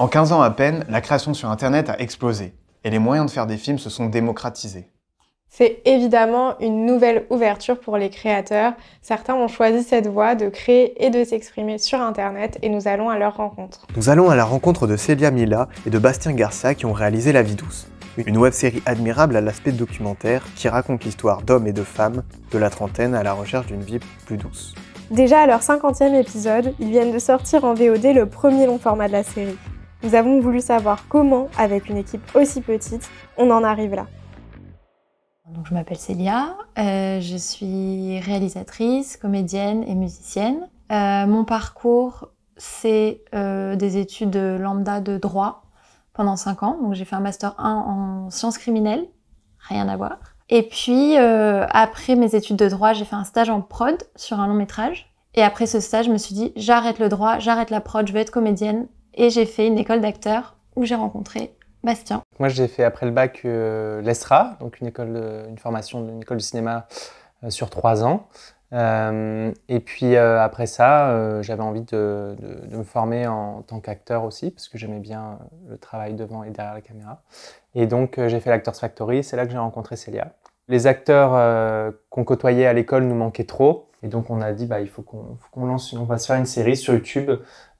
En 15 ans à peine, la création sur Internet a explosé et les moyens de faire des films se sont démocratisés. C'est évidemment une nouvelle ouverture pour les créateurs. Certains ont choisi cette voie de créer et de s'exprimer sur Internet et nous allons à leur rencontre. Nous allons à la rencontre de Célia Mila et de Bastien Garcia qui ont réalisé La vie douce, une web-série admirable à l'aspect documentaire qui raconte l'histoire d'hommes et de femmes de la trentaine à la recherche d'une vie plus douce. Déjà à leur 50e épisode, ils viennent de sortir en VOD le premier long format de la série. Nous avons voulu savoir comment, avec une équipe aussi petite, on en arrive là. Donc, je m'appelle Célia, euh, je suis réalisatrice, comédienne et musicienne. Euh, mon parcours, c'est euh, des études lambda de droit pendant 5 ans. Donc j'ai fait un master 1 en sciences criminelles, rien à voir. Et puis après mes études de droit, j'ai fait un stage en prod sur un long métrage. Et après ce stage, je me suis dit, j'arrête le droit, j'arrête la prod, je vais être comédienne et j'ai fait une école d'acteurs où j'ai rencontré Bastien. Moi, j'ai fait après le bac euh, l'ESRA, donc une école, une formation d'une école de cinéma euh, sur trois ans. Euh, et puis après ça, j'avais envie de, me former en tant qu'acteur aussi, parce que j'aimais bien le travail devant et derrière la caméra. Et donc j'ai fait l'Actors Factory, c'est là que j'ai rencontré Célia. Les acteurs qu'on côtoyait à l'école nous manquaient trop, et donc on a dit bah, il faut qu'on lance, on va se faire une série sur YouTube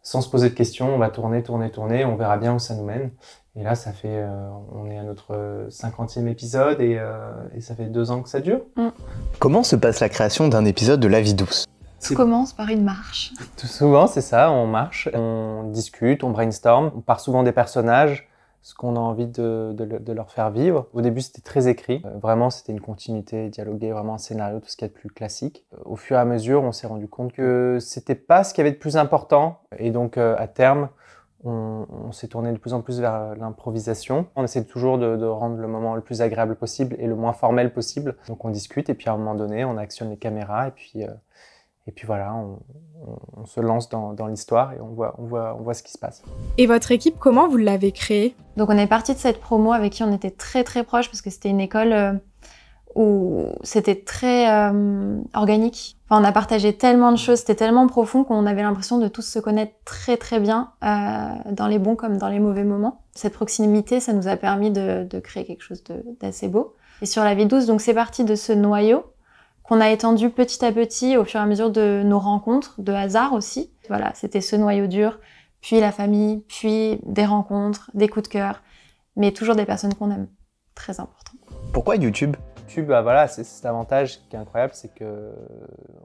sans se poser de questions, on va tourner, tourner, tourner, on verra bien où ça nous mène. Et là, ça fait, euh, on est à notre cinquantième épisode euh, et, ça fait deux ans que ça dure. Mm. Comment se passe la création d'un épisode de La Vie douce Ça commence par une marche. Tout souvent, c'est ça, on marche, on discute, on brainstorm, on part souvent des personnages, ce qu'on a envie de, leur faire vivre. Au début, c'était très écrit. Euh, vraiment, c'était une continuité, dialoguer, vraiment un scénario, tout ce qui est de plus classique. Euh, au fur et à mesure, on s'est rendu compte que c'était pas ce qu'il y avait de plus important. Et donc, euh, à terme, on, s'est tourné de plus en plus vers l'improvisation. On essaie toujours de, rendre le moment le plus agréable possible et le moins formel possible. Donc, on discute et puis à un moment donné, on actionne les caméras et puis et puis voilà, on, se lance dans, l'histoire et on voit, ce qui se passe. Et votre équipe, comment vous l'avez créée Donc on est parti de cette promo avec qui on était très très proche parce que c'était une école euh, où c'était très euh, organique. Enfin, on a partagé tellement de choses, c'était tellement profond qu'on avait l'impression de tous se connaître très très bien euh, dans les bons comme dans les mauvais moments. Cette proximité, ça nous a permis de, de créer quelque chose d'assez beau. Et sur la vie douce, donc c'est parti de ce noyau qu'on a étendu petit à petit au fur et à mesure de nos rencontres, de hasard aussi. Voilà, c'était ce noyau dur, puis la famille, puis des rencontres, des coups de cœur, mais toujours des personnes qu'on aime. Très important. Pourquoi YouTube YouTube, bah voilà, c'est cet avantage qui est incroyable, c'est que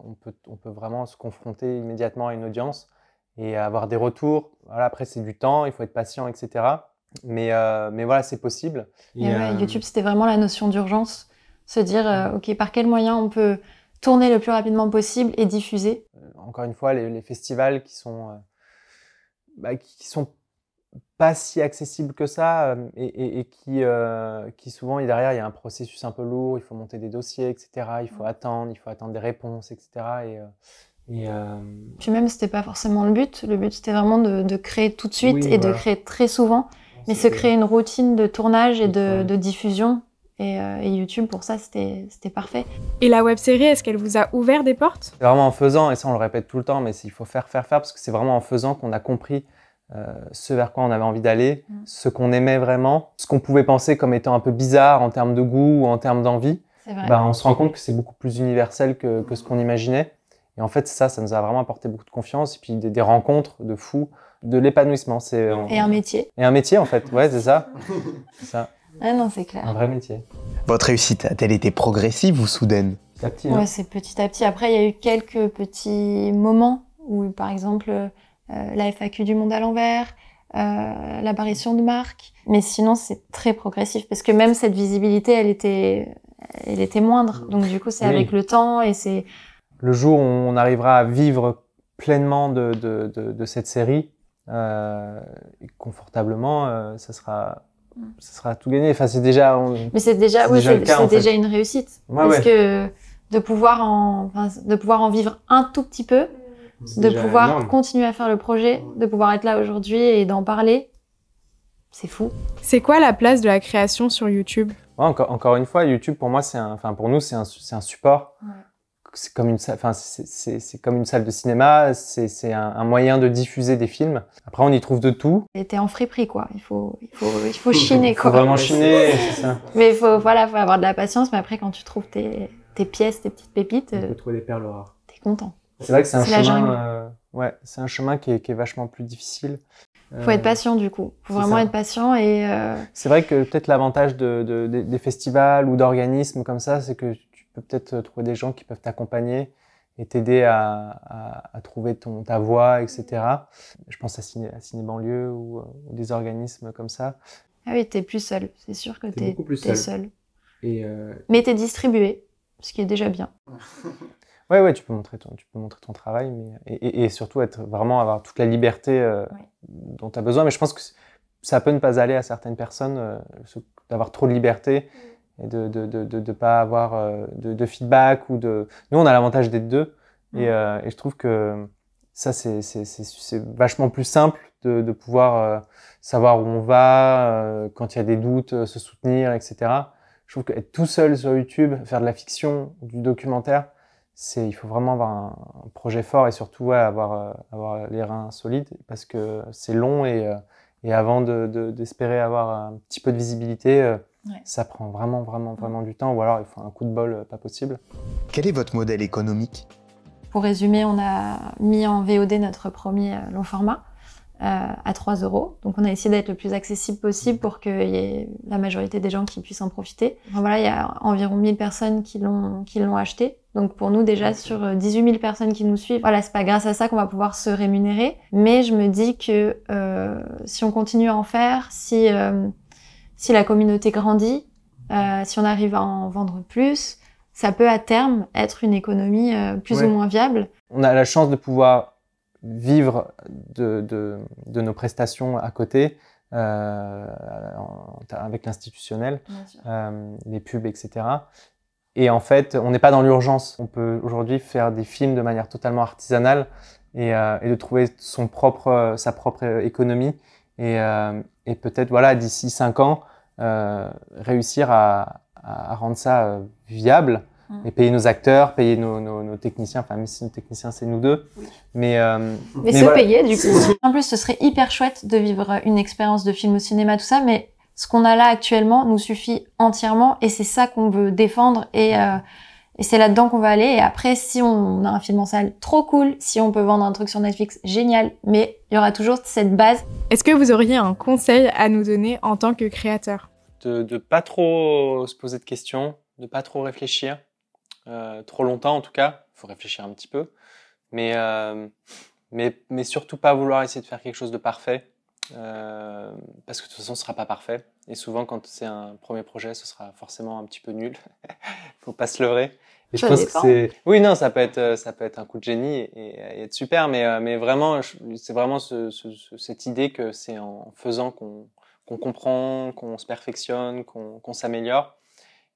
on peut, on peut vraiment se confronter immédiatement à une audience et avoir des retours. Voilà, après, c'est du temps, il faut être patient, etc. Mais, euh, mais voilà, c'est possible. Euh, YouTube, c'était vraiment la notion d'urgence se dire, euh, OK, par quel moyen on peut tourner le plus rapidement possible et diffuser euh, Encore une fois, les, festivals qui sont, euh, bah, qui sont pas si accessibles que ça et, et, qui, qui souvent, derrière, il y a un processus un peu lourd, il faut monter des dossiers, etc. Il faut attendre, il faut attendre des réponses, etc. Et, et Puis même, c'était pas forcément le but. Le but, c'était vraiment de, de, créer tout de suite et de créer très souvent, mais se créer une routine de tournage et de diffusion euh, et, YouTube, pour ça, c'était parfait. Et la web série, est-ce qu'elle vous a ouvert des portes C'est vraiment en faisant, et ça on le répète tout le temps, mais il faut faire, faire, faire, parce que c'est vraiment en faisant qu'on a compris euh, ce vers quoi on avait envie d'aller, mm. ce qu'on aimait vraiment, ce qu'on pouvait penser comme étant un peu bizarre en termes de goût ou en termes d'envie. Bah, on se rend compte que c'est beaucoup plus universel que, que ce qu'on imaginait. Et en fait, ça, ça nous a vraiment apporté beaucoup de confiance et puis des, rencontres de fous, de l'épanouissement. Et un métier. Et un métier, en fait, ouais, c'est ça. ça. Ah c'est clair. Un vrai métier. Votre réussite a-t-elle été progressive ou soudaine Petit à hein. petit. Ouais, c'est petit à petit. Après, il y a eu quelques petits moments où, par exemple, euh, la FAQ du monde à l'envers, euh, l'apparition de Marc. Mais sinon, c'est très progressif parce que même cette visibilité, elle était, elle était moindre. Donc du coup, c'est avec le temps et c'est. Le jour où on arrivera à vivre pleinement de, cette série euh, confortablement, ça sera ça sera tout gagné. Enfin, c'est déjà. Mais c'est déjà, oui, c'est déjà, une réussite. parce que de pouvoir en, enfin, de pouvoir en vivre un tout petit peu, de pouvoir continuer à faire le projet, de pouvoir être là aujourd'hui et d'en parler, c'est fou. C'est quoi la place de la création sur YouTube encore, une fois, YouTube pour moi, c'est enfin pour nous, c'est un, un, support c'est comme une salle, enfin c'est comme une salle de cinéma, c'est un, un, moyen de diffuser des films. Après on y trouve de tout. Et t'es en friperie quoi, il faut il faut il faut chiner quoi. vraiment chiner, c'est ça. Mais il faut voilà, faut avoir de la patience, mais après quand tu trouves tes, tes pièces, tes petites pépites, tu euh, peux trouver des perles rares. T'es content. C'est vrai que c'est un chemin euh, ouais, c'est un chemin qui est, qui est vachement plus difficile. Faut être patient du coup. Faut vraiment être patient et. Euh, c'est vrai que peut-être l'avantage de, des festivals ou d'organismes comme ça, c'est que peut-être euh, trouver des gens qui peuvent t'accompagner et t'aider à, trouver ton, ta voix etc. Je pense à Ciné, à Ciné Banlieue euh, ou, des organismes comme ça. Ah oui, t'es plus seul, c'est sûr que t'es es seul. seul. Et euh... Mais t'es distribué, ce qui est déjà bien. ouais, ouais, tu peux montrer ton, tu peux montrer ton travail, mais, et, surtout être vraiment avoir toute la liberté euh, dont tu as besoin. Mais je pense que ça peut ne pas aller à certaines personnes, d'avoir trop de liberté. Mm et de ne de, de, de, pas avoir euh, de, feedback ou de nous on a l'avantage d'être deux et, mm. euh, je trouve que ça c'est c'est vachement plus simple de, pouvoir euh, savoir où on va quand il y a des doutes se soutenir etc je trouve qu'être tout seul sur YouTube faire de la fiction du documentaire c'est il faut vraiment avoir un, projet fort et surtout avoir avoir les reins solides parce que c'est long et, et avant d'espérer avoir un petit peu de visibilité ça prend vraiment, vraiment, vraiment du temps, ou alors il faut un coup de bol euh, pas possible. Quel est votre modèle économique Pour résumer, on a mis en VOD notre premier euh, long format euh, à 3 euros. Donc on a essayé d'être le plus accessible possible pour qu'il y ait la majorité des gens qui puissent en profiter. voilà, il y a environ 1000 personnes qui l'ont acheté, donc pour nous déjà sur 18 000 personnes qui nous suivent, voilà c'est pas grâce à ça qu'on va pouvoir se rémunérer, mais je me dis que si on continue à en faire, si si la communauté grandit, euh, si on arrive à en vendre plus, ça peut à terme être une économie euh, plus ou moins viable. On a la chance de pouvoir vivre de, nos prestations à côté. Euh, avec l'institutionnel, les pubs, etc. Et en fait, on n'est pas dans l'urgence. On peut aujourd'hui faire des films de manière totalement artisanale et, de trouver sa propre économie. Euh, et, peut-être voilà d'ici cinq ans euh, réussir à, rendre ça euh, viable mmh. et payer nos acteurs, payer nos, techniciens, enfin si nos techniciens c'est nous deux, mais, mais se payer du coup. En plus, ce serait hyper chouette de vivre une expérience de film au cinéma tout ça, mais ce qu'on a là actuellement nous suffit entièrement et c'est ça qu'on veut défendre et et c'est là-dedans qu'on va aller. Et après, si on a un film en salle, trop cool. Si on peut vendre un truc sur Netflix, génial. Mais il y aura toujours cette base. Est-ce que vous auriez un conseil à nous donner en tant que créateur de, de pas trop se poser de questions, de pas trop réfléchir. Euh, trop longtemps en tout cas. Il faut réfléchir un petit peu. Euh, mais, mais surtout pas vouloir essayer de faire quelque chose de parfait. Euh, parce que de toute façon, ce ne sera pas parfait. Et souvent, quand c'est un premier projet, ce sera forcément un petit peu nul. faut pas se lever Et je, pense que c'est. Oui, non, ça peut être, euh, ça peut être un coup de génie et, être super, mais, euh, mais vraiment, c'est vraiment ce, cette idée que c'est en faisant qu'on qu'on comprend, qu'on se perfectionne, qu'on s'améliore.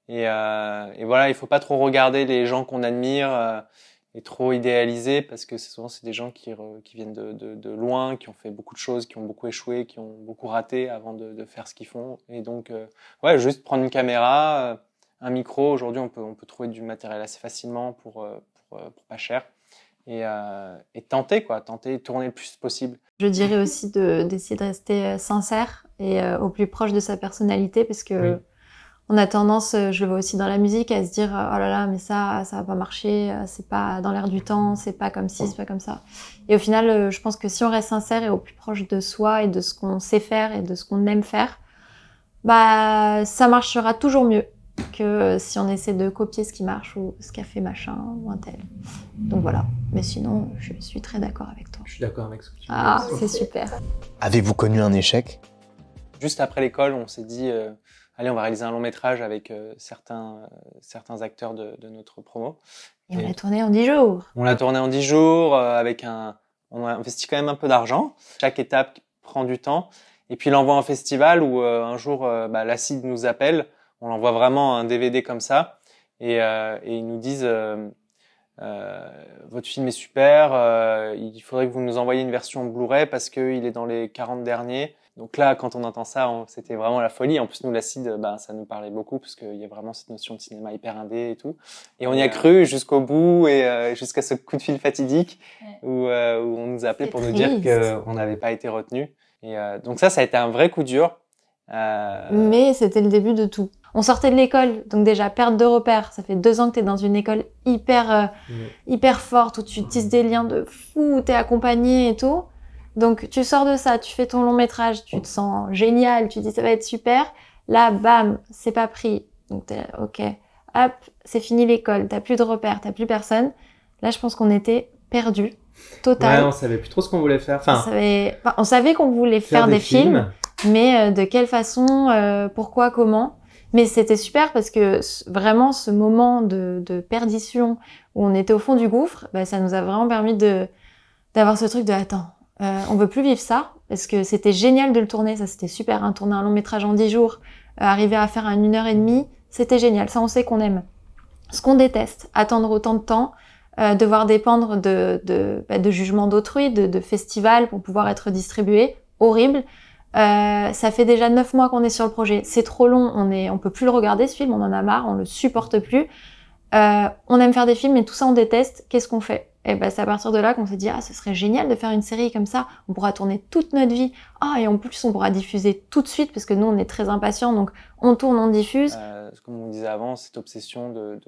Et, euh, et, voilà, il faut pas trop regarder les gens qu'on admire est trop idéalisé parce que souvent c'est des gens qui, viennent de, loin, qui ont fait beaucoup de choses, qui ont beaucoup échoué, qui ont beaucoup raté avant de, faire ce qu'ils font. Et donc, euh, ouais, juste prendre une caméra, euh, un micro. Aujourd'hui, on peut, on peut trouver du matériel assez facilement pour, euh, pour, pas cher. Et, et, tenter, quoi, tenter, tourner le plus possible. Je dirais aussi d'essayer de, rester sincère et au plus proche de sa personnalité parce que on a tendance, euh, je le vois aussi dans la musique, à se dire euh, oh là là, mais ça, ça va pas marcher, euh, c'est pas dans l'air du temps, c'est pas comme ci, c'est pas comme ça. Et au final, je pense que si on reste sincère et au plus proche de soi et de ce qu'on sait faire et de ce qu'on aime faire, bah ça marchera toujours mieux que si on essaie de copier ce qui marche ou ce qu'a fait machin ou un tel. Donc voilà. Mais sinon, je suis très d'accord avec toi. Je suis d'accord avec ce que tu ah, dis. Ah, c'est super. Avez-vous connu un échec Juste après l'école, on s'est dit allez, on va réaliser un long métrage avec euh, certains, euh, certains acteurs de, de notre promo. Et, on l'a tourné en 10 jours. On l'a tourné en 10 jours euh, avec un. On a investi quand même un peu d'argent. Chaque étape prend du temps. Et puis l'envoie en festival où un jour bah, l'acide nous appelle, on l'envoie vraiment un DVD comme ça et, et ils nous disent votre film est super, il faudrait que vous nous envoyiez une version Blu-ray parce qu'il est dans les 40 derniers donc là, quand on entend ça, c'était vraiment la folie. En plus, nous, l'acide, euh, bah, ça nous parlait beaucoup parce qu'il y a vraiment cette notion de cinéma hyper indé et tout. Et on y a cru jusqu'au bout et euh, jusqu'à ce coup de fil fatidique euh, où, on nous appelait pour nous dire qu'on n'avait pas été retenu. Et donc ça, ça a été un vrai coup dur. Mais c'était le début de tout. On sortait de l'école, donc déjà perte de repères. Ça fait deux ans que tu es dans une école hyper, hyper forte où tu tisses des liens de fou, t'es accompagné et tout. Donc tu sors de ça, tu fais ton long métrage, tu te sens génial, tu dis ça va être super. Là, bam, c'est pas pris. Donc t'es ok, hop, c'est fini l'école, t'as plus de repères, t'as plus personne. Là, je pense qu'on était perdu, total. Ouais, on savait plus trop ce qu'on voulait faire. Enfin, on savait, qu'on voulait faire, des, films, mais euh, de quelle façon, euh, pourquoi, comment. Mais c'était super parce que vraiment ce moment de, perdition où on était au fond du gouffre, bah, ça nous a vraiment permis de d'avoir ce truc de attends euh, on veut plus vivre ça parce que c'était génial de le tourner, ça c'était super, un hein, tourner un long métrage en 10 jours, euh, arriver à faire un une heure et demie, c'était génial, ça on sait qu'on aime. Ce qu'on déteste, attendre autant de temps, euh, devoir dépendre de, de, bah, jugements d'autrui, de, festivals pour pouvoir être distribué, horrible. ça fait déjà neuf mois qu'on est sur le projet, c'est trop long, on est, on peut plus le regarder ce film, on en a marre, on le supporte plus. on aime faire des films, mais tout ça on déteste, qu'est-ce qu'on fait et eh ben c'est à partir de là qu'on s'est dit ah ce serait génial de faire une série comme ça, on pourra tourner toute notre vie. Ah et en plus on pourra diffuser tout de suite parce que nous on est très impatients donc on tourne, on diffuse. Euh, comme on disait avant, cette obsession de,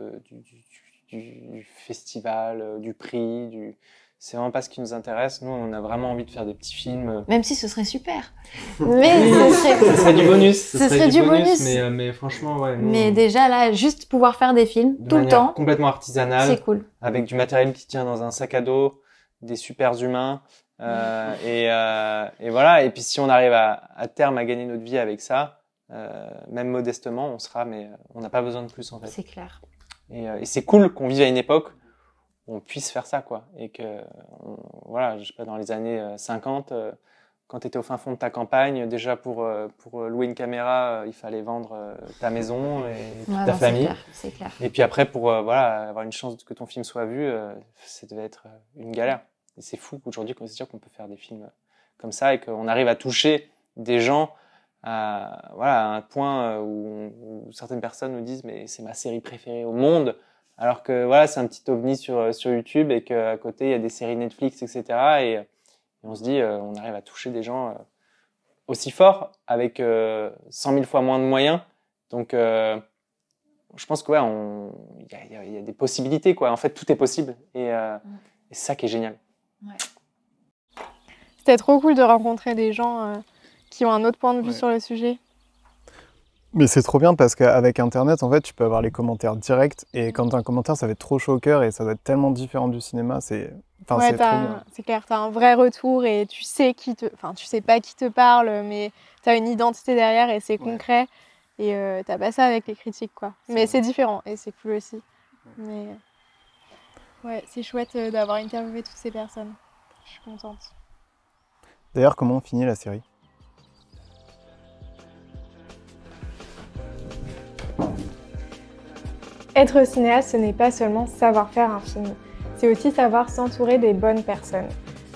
du, festival, euh, du prix, du, c'est vraiment pas ce qui nous intéresse. Nous, on a vraiment envie de faire des petits films. Même si ce serait super. Mais ce serait... ce serait du bonus. Ce, serait, du, bonus. Euh, mais, franchement, ouais. Mais déjà, là, juste pouvoir faire des films tout le temps. Complètement artisanal. C'est cool. Avec du matériel qui tient dans un sac à dos, des supers humains. Euh, euh, et, voilà. Et puis, si on arrive à, terme à gagner notre vie avec ça, même modestement, on sera, mais on n'a pas besoin de plus, en fait. C'est clair. Et, et c'est cool qu'on vive à une époque on puisse faire ça quoi et que voilà je sais pas dans les années 50 euh, euh, quand tu étais au fin fond de ta campagne déjà pour euh, pour louer une caméra il fallait vendre ta maison et ta famille et puis après pour voilà avoir une chance que ton film soit vu ça devait être une galère et c'est fou qu'aujourd'hui qu'on se dire qu'on peut faire des films comme ça et qu'on arrive à toucher des gens à voilà un point où certaines personnes nous disent mais c'est ma série préférée au monde alors que voilà, c'est un petit ovni sur, euh, sur YouTube et qu'à côté, il y a des séries Netflix, etc. Et, on se dit, euh, on arrive à toucher des gens euh, aussi forts avec 100 000 fois moins de moyens. Donc, je pense qu'il y, a, des possibilités. quoi. En fait, tout est possible. Et, c'est ça qui est génial. C'était trop cool de rencontrer des gens qui ont un autre point de vue sur le sujet. Mais c'est trop bien parce qu'avec Internet, en fait, tu peux avoir les commentaires directs. Et quand as un commentaire, ça va être trop chaud au cœur et ça va être tellement différent du cinéma. C'est enfin, ouais, c'est clair, t'as as un vrai retour et tu sais qui te. Enfin, tu sais pas qui te parle, mais tu as une identité derrière et c'est concret. Et euh, t'as pas ça avec les critiques, quoi. Mais c'est différent et c'est cool aussi. Mais. Euh, ouais, c'est chouette euh, d'avoir interviewé toutes ces personnes. Je suis contente. D'ailleurs, comment on finit la série Être cinéaste, ce n'est pas seulement savoir faire un film, c'est aussi savoir s'entourer des bonnes personnes.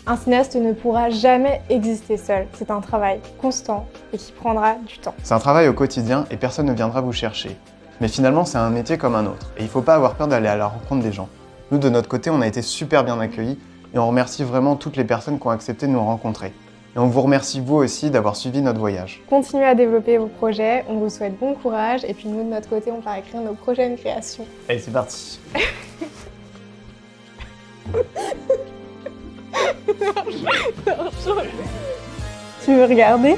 Un cinéaste ne pourra jamais exister seul. C'est un travail constant et qui prendra du temps. C'est un travail au quotidien et personne ne viendra vous chercher. Mais finalement, c'est un métier comme un autre et il ne faut pas avoir peur d'aller à la rencontre des gens. Nous, de notre côté, on a été super bien accueillis et on remercie vraiment toutes les personnes qui ont accepté de nous rencontrer et on vous remercie vous aussi d'avoir suivi notre voyage. Continuez à développer vos projets, on vous souhaite bon courage et puis nous de notre côté on part écrire nos prochaines créations. Allez c'est parti Tu veux regarder